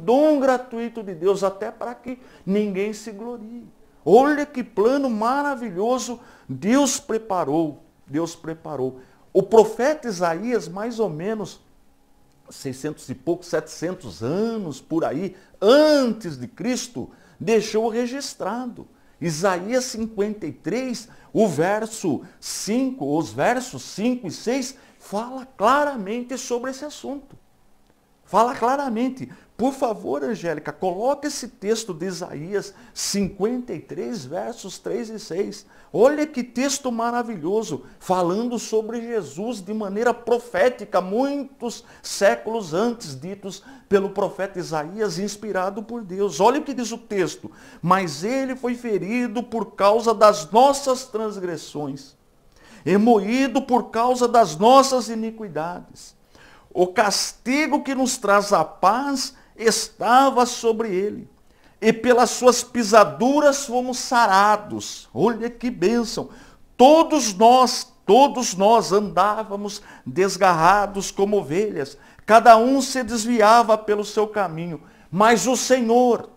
Dom gratuito de Deus, até para que ninguém se glorie. Olha que plano maravilhoso Deus preparou. Deus preparou. O profeta Isaías, mais ou menos 600 e pouco, 700 anos por aí, antes de Cristo, deixou registrado. Isaías 53, o verso 5, os versos 5 e 6, fala claramente sobre esse assunto. Fala claramente, por favor, Angélica, coloque esse texto de Isaías 53, versos 3 e 6. Olha que texto maravilhoso, falando sobre Jesus de maneira profética, muitos séculos antes, ditos pelo profeta Isaías, inspirado por Deus. Olha o que diz o texto. Mas ele foi ferido por causa das nossas transgressões, emoído por causa das nossas iniquidades. O castigo que nos traz a paz estava sobre ele. E pelas suas pisaduras fomos sarados. Olha que bênção! Todos nós, todos nós andávamos desgarrados como ovelhas, cada um se desviava pelo seu caminho, mas o Senhor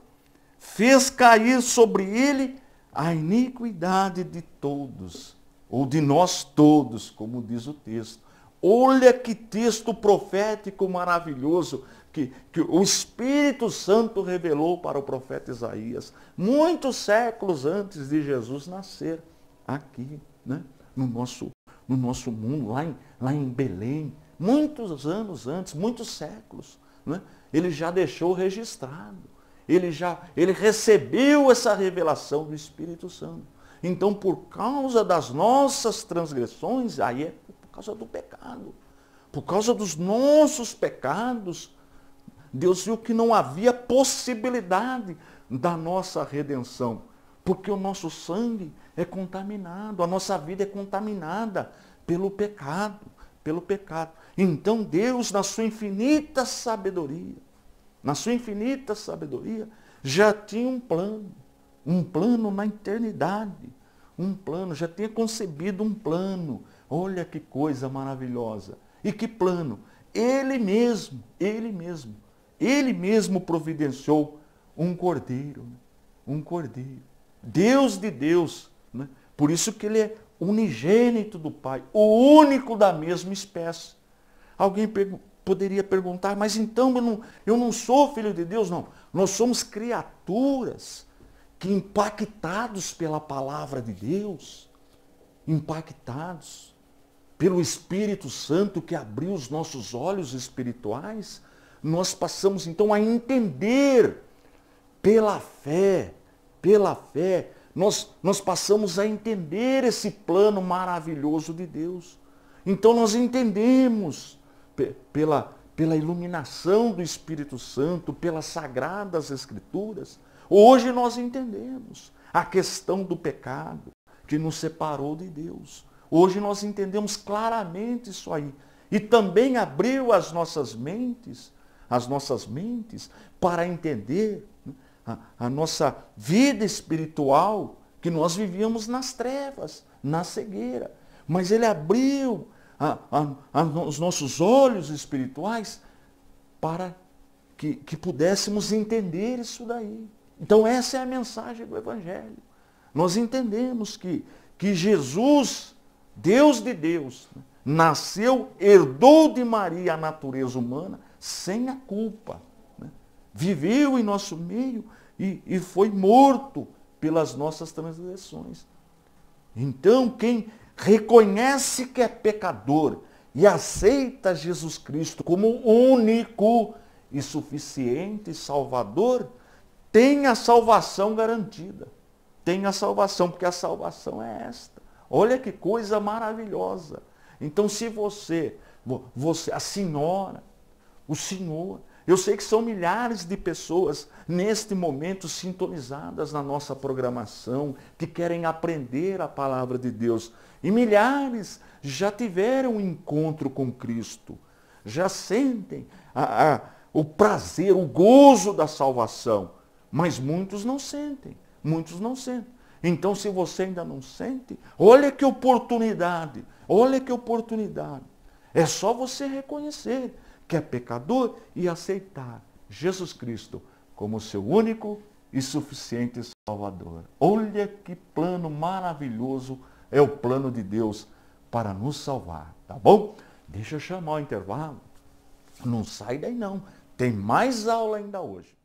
fez cair sobre ele a iniquidade de todos, ou de nós todos, como diz o texto. Olha que texto profético maravilhoso que, que o Espírito Santo revelou para o profeta Isaías, muitos séculos antes de Jesus nascer, aqui, né? no, nosso, no nosso mundo, lá em, lá em Belém, muitos anos antes, muitos séculos. Né? Ele já deixou registrado, ele já ele recebeu essa revelação do Espírito Santo. Então, por causa das nossas transgressões, aí é por causa do pecado, por causa dos nossos pecados, Deus viu que não havia possibilidade da nossa redenção, porque o nosso sangue é contaminado, a nossa vida é contaminada pelo pecado, pelo pecado. Então Deus, na sua infinita sabedoria, na sua infinita sabedoria, já tinha um plano, um plano na eternidade, um plano, já tinha concebido um plano. Olha que coisa maravilhosa. E que plano? Ele mesmo, ele mesmo ele mesmo providenciou um cordeiro, né? um cordeiro. Deus de Deus. Né? Por isso que ele é unigênito do Pai, o único da mesma espécie. Alguém poderia perguntar, mas então eu não, eu não sou filho de Deus? Não. Nós somos criaturas que impactados pela palavra de Deus, impactados pelo Espírito Santo que abriu os nossos olhos espirituais, nós passamos então a entender pela fé, pela fé, nós, nós passamos a entender esse plano maravilhoso de Deus. Então nós entendemos pela, pela iluminação do Espírito Santo, pelas sagradas Escrituras. Hoje nós entendemos a questão do pecado que nos separou de Deus. Hoje nós entendemos claramente isso aí. E também abriu as nossas mentes as nossas mentes para entender né, a, a nossa vida espiritual, que nós vivíamos nas trevas, na cegueira. Mas ele abriu a, a, os nossos olhos espirituais para que, que pudéssemos entender isso daí. Então essa é a mensagem do Evangelho. Nós entendemos que, que Jesus, Deus de Deus, né, nasceu, herdou de Maria a natureza humana, sem a culpa. Né? Viveu em nosso meio e, e foi morto pelas nossas transgressões. Então, quem reconhece que é pecador e aceita Jesus Cristo como único e suficiente Salvador, tem a salvação garantida. Tem a salvação, porque a salvação é esta. Olha que coisa maravilhosa. Então, se você, você, a senhora, o Senhor. Eu sei que são milhares de pessoas neste momento sintonizadas na nossa programação, que querem aprender a palavra de Deus. E milhares já tiveram um encontro com Cristo, já sentem a, a, o prazer, o gozo da salvação. Mas muitos não sentem, muitos não sentem. Então, se você ainda não sente, olha que oportunidade, olha que oportunidade. É só você reconhecer que é pecador e aceitar Jesus Cristo como seu único e suficiente Salvador. Olha que plano maravilhoso é o plano de Deus para nos salvar, tá bom? Deixa eu chamar o intervalo. Não sai daí não. Tem mais aula ainda hoje.